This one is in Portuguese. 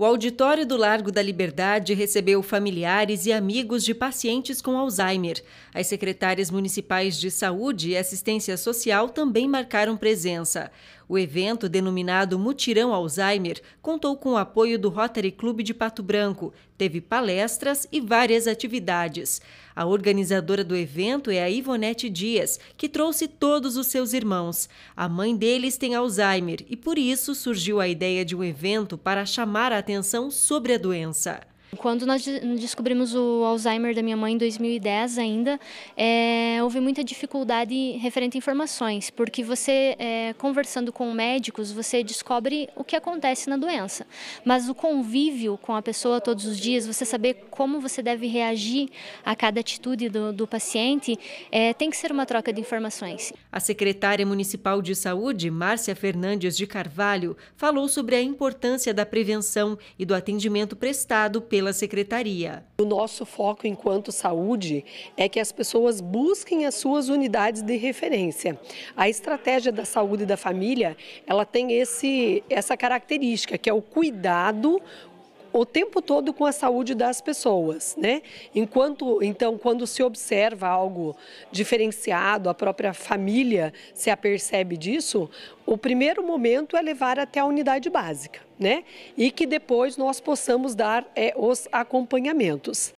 O auditório do Largo da Liberdade recebeu familiares e amigos de pacientes com Alzheimer. As secretárias municipais de saúde e assistência social também marcaram presença. O evento, denominado Mutirão Alzheimer, contou com o apoio do Rotary Clube de Pato Branco, teve palestras e várias atividades. A organizadora do evento é a Ivonete Dias, que trouxe todos os seus irmãos. A mãe deles tem Alzheimer e por isso surgiu a ideia de um evento para chamar a atenção sobre a doença. Quando nós descobrimos o Alzheimer da minha mãe em 2010 ainda, é, houve muita dificuldade referente a informações, porque você, é, conversando com médicos, você descobre o que acontece na doença. Mas o convívio com a pessoa todos os dias, você saber como você deve reagir a cada atitude do, do paciente, é, tem que ser uma troca de informações. A secretária municipal de saúde, Márcia Fernandes de Carvalho, falou sobre a importância da prevenção e do atendimento prestado pelo pela secretaria. O nosso foco enquanto saúde é que as pessoas busquem as suas unidades de referência. A estratégia da saúde da família, ela tem esse essa característica que é o cuidado o tempo todo com a saúde das pessoas, né? Enquanto, então, quando se observa algo diferenciado, a própria família se apercebe disso, o primeiro momento é levar até a unidade básica, né? E que depois nós possamos dar é, os acompanhamentos.